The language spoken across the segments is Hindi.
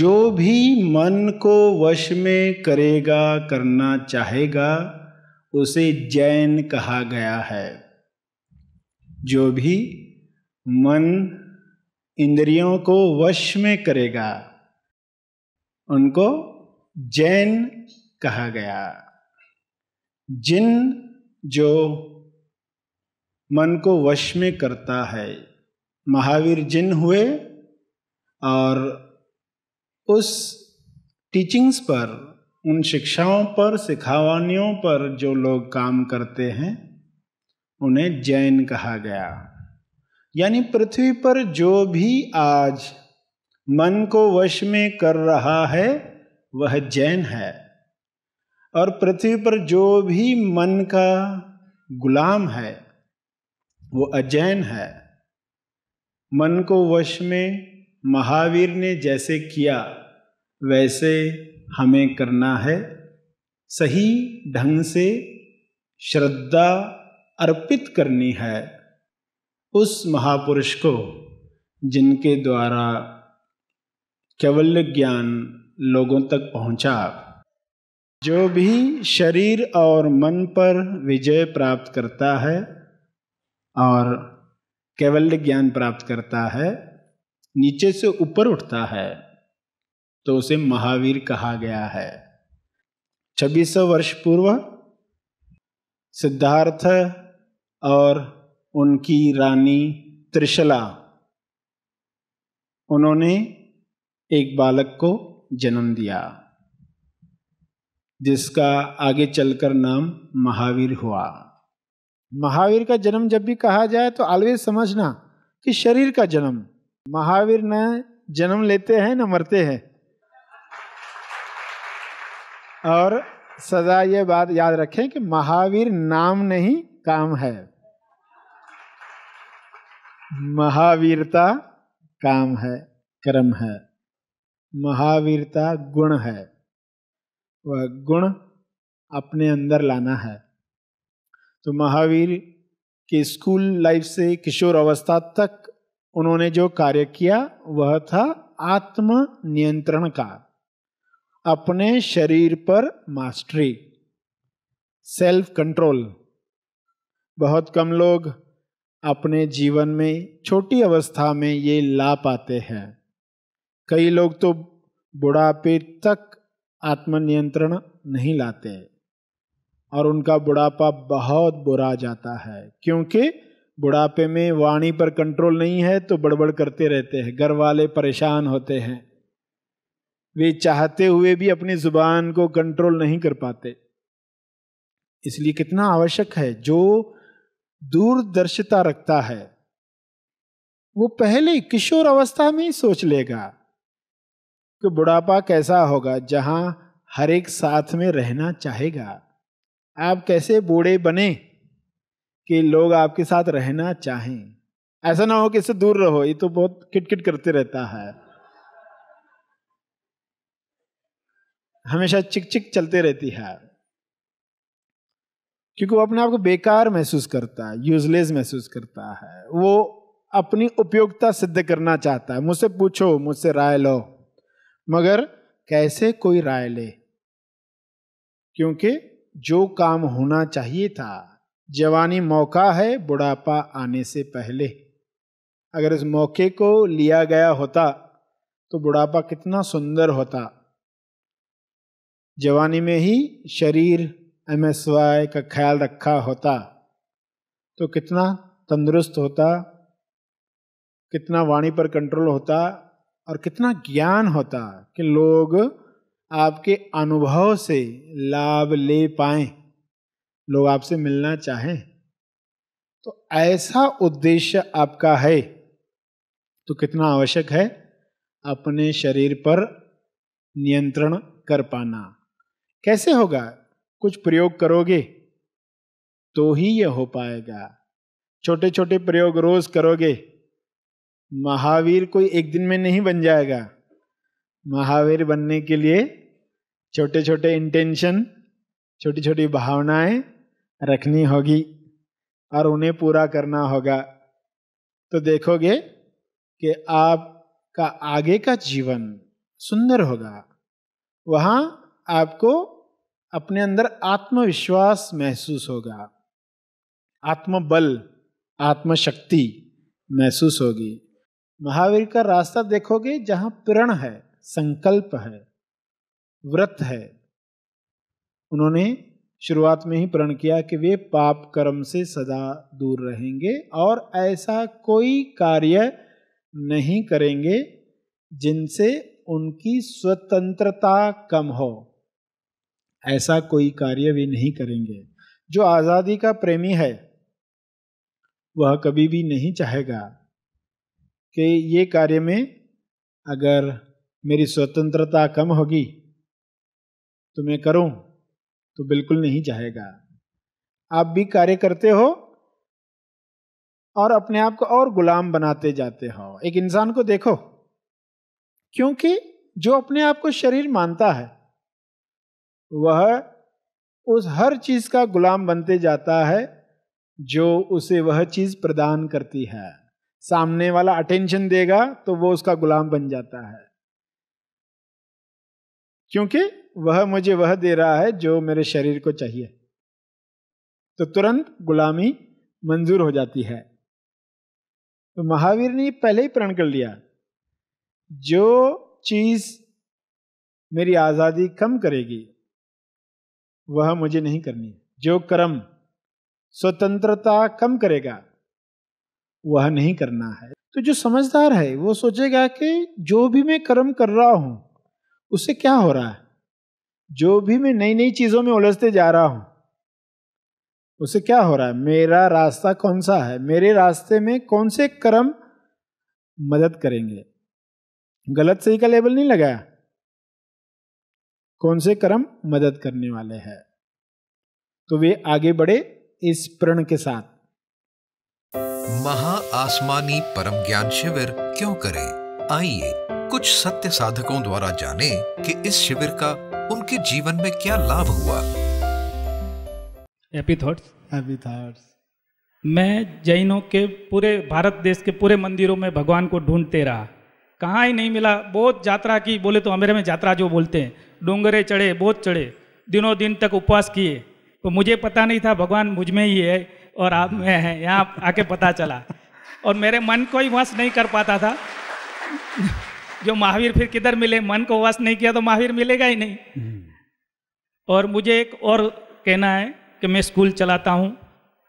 जो भी मन को वश में करेगा करना चाहेगा उसे जैन कहा गया है जो भी मन इंद्रियों को वश में करेगा उनको जैन कहा गया जिन जो मन को वश में करता है महावीर जिन हुए और उस टीचिंग्स पर उन शिक्षाओं पर सिखावानियों पर जो लोग काम करते हैं उन्हें जैन कहा गया यानी पृथ्वी पर जो भी आज मन को वश में कर रहा है वह जैन है और पृथ्वी पर जो भी मन का गुलाम है वो अजैन है मन को वश में महावीर ने जैसे किया वैसे हमें करना है सही ढंग से श्रद्धा अर्पित करनी है उस महापुरुष को जिनके द्वारा केवल ज्ञान लोगों तक पहुंचा जो भी शरीर और मन पर विजय प्राप्त करता है और केवल ज्ञान प्राप्त करता है नीचे से ऊपर उठता है तो उसे महावीर कहा गया है छब्बीस वर्ष पूर्व सिद्धार्थ और उनकी रानी त्रिशला उन्होंने एक बालक को जन्म दिया जिसका आगे चलकर नाम महावीर हुआ महावीर का जन्म जब भी कहा जाए तो आलवेज समझना कि शरीर का जन्म महावीर न जन्म लेते हैं न मरते हैं और सदा ये बात याद रखें कि महावीर नाम नहीं काम है महावीरता काम है कर्म है महावीरता गुण है वह गुण अपने अंदर लाना है तो महावीर के स्कूल लाइफ से किशोर अवस्था तक उन्होंने जो कार्य किया वह था आत्म नियंत्रण का अपने शरीर पर मास्टरी सेल्फ कंट्रोल बहुत कम लोग अपने जीवन में छोटी अवस्था में ये ला पाते हैं कई लोग तो बुढ़ापे तक आत्मनियंत्रण नहीं लाते और उनका बुढ़ापा बहुत बुरा जाता है क्योंकि बुढ़ापे में वाणी पर कंट्रोल नहीं है तो बड़बड़ करते रहते हैं घर वाले परेशान होते हैं वे चाहते हुए भी अपनी जुबान को कंट्रोल नहीं कर पाते इसलिए कितना आवश्यक है जो दूरदर्शिता रखता है वो पहले किशोर अवस्था में ही सोच लेगा कि बुढ़ापा कैसा होगा जहां हर एक साथ में रहना चाहेगा आप कैसे बूढ़े बने कि लोग आपके साथ रहना चाहें ऐसा ना हो कि इससे दूर रहो ये तो बहुत किटकिट करते रहता है हमेशा चिक चिक चलते रहती है क्योंकि वो अपने आप को बेकार महसूस करता है यूजलेस महसूस करता है वो अपनी उपयोगिता सिद्ध करना चाहता है मुझसे पूछो मुझसे राय लो मगर कैसे कोई राय ले क्योंकि जो काम होना चाहिए था जवानी मौका है बुढ़ापा आने से पहले अगर इस मौके को लिया गया होता तो बुढ़ापा कितना सुंदर होता जवानी में ही शरीर एम एस वाई का ख्याल रखा होता तो कितना तंदुरुस्त होता कितना वाणी पर कंट्रोल होता और कितना ज्ञान होता कि लोग आपके अनुभव से लाभ ले पाएं लोग आपसे मिलना चाहें तो ऐसा उद्देश्य आपका है तो कितना आवश्यक है अपने शरीर पर नियंत्रण कर पाना कैसे होगा कुछ प्रयोग करोगे तो ही यह हो पाएगा छोटे छोटे प्रयोग रोज करोगे महावीर कोई एक दिन में नहीं बन जाएगा महावीर बनने के लिए छोटे छोटे इंटेंशन छोटी छोटी भावनाएं रखनी होगी और उन्हें पूरा करना होगा तो देखोगे कि आपका आगे का जीवन सुंदर होगा वहाँ आपको अपने अंदर आत्मविश्वास महसूस होगा आत्मबल आत्मशक्ति महसूस होगी महावीर का रास्ता देखोगे जहाँ प्रण है संकल्प है व्रत है उन्होंने शुरुआत में ही प्रण किया कि वे पाप कर्म से सदा दूर रहेंगे और ऐसा कोई कार्य नहीं करेंगे जिनसे उनकी स्वतंत्रता कम हो ऐसा कोई कार्य वे नहीं करेंगे जो आज़ादी का प्रेमी है वह कभी भी नहीं चाहेगा कि ये कार्य में अगर मेरी स्वतंत्रता कम होगी तो मैं करूं तो बिल्कुल नहीं जाएगा आप भी कार्य करते हो और अपने आप को और गुलाम बनाते जाते हो एक इंसान को देखो क्योंकि जो अपने आप को शरीर मानता है वह उस हर चीज का गुलाम बनते जाता है जो उसे वह चीज प्रदान करती है सामने वाला अटेंशन देगा तो वो उसका गुलाम बन जाता है क्योंकि वह मुझे वह दे रहा है जो मेरे शरीर को चाहिए तो तुरंत गुलामी मंजूर हो जाती है तो महावीर ने पहले ही प्रण कर लिया जो चीज मेरी आज़ादी कम करेगी वह मुझे नहीं करनी जो कर्म स्वतंत्रता कम करेगा वह नहीं करना है तो जो समझदार है वो सोचेगा कि जो भी मैं कर्म कर रहा हूं उसे क्या हो रहा है जो भी मैं नई नई चीज़ों में उलझते जा रहा हूं उसे क्या हो रहा है मेरा रास्ता कौन सा है मेरे रास्ते में कौन से कर्म मदद करेंगे गलत सही का लेबल नहीं लगाया कौन से कर्म मदद करने वाले हैं तो वे आगे बढ़े इस प्रण के साथ महा आसमानी परम ज्ञान शिविर क्यों करें आइए कुछ सत्य साधकों द्वारा जानें कि इस शिविर का उनके जीवन में क्या लाभ हुआ हैप्पी थॉट्स हैप्पी थॉट्स मैं जैनों के पूरे भारत देश के पूरे मंदिरों में भगवान को ढूंढते रहा कहाँ ही नहीं मिला बहुत यात्रा की बोले तो अमेरे में यात्रा जो बोलते हैं डोंगरे चढ़े बहुत चढ़े दिनों दिन तक उपवास किए तो मुझे पता नहीं था भगवान मुझ में ही है और आप में है यहाँ आके पता चला और मेरे मन को ही वश नहीं कर पाता था जो महावीर फिर किधर मिले मन को वश नहीं किया तो महावीर मिलेगा ही नहीं हम्म। और मुझे एक और कहना है कि मैं स्कूल चलाता हूँ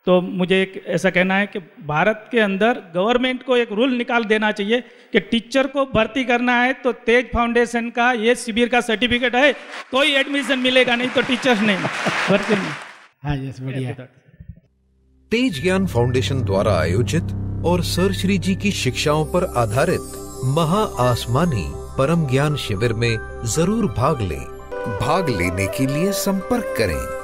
तो मुझे एक ऐसा कहना है कि भारत के अंदर गवर्नमेंट को एक रूल निकाल देना चाहिए कि टीचर को भर्ती करना है तो तेज फाउंडेशन का ये शिविर का सर्टिफिकेट है कोई एडमिशन मिलेगा नहीं तो टीचर्स नहीं भर्ती नहीं हाँ यस बढ़िया तेज ज्ञान फाउंडेशन द्वारा आयोजित और सर श्री जी की शिक्षाओं पर आधारित महा आसमानी परम ज्ञान शिविर में जरूर भाग लें भाग लेने के लिए संपर्क करें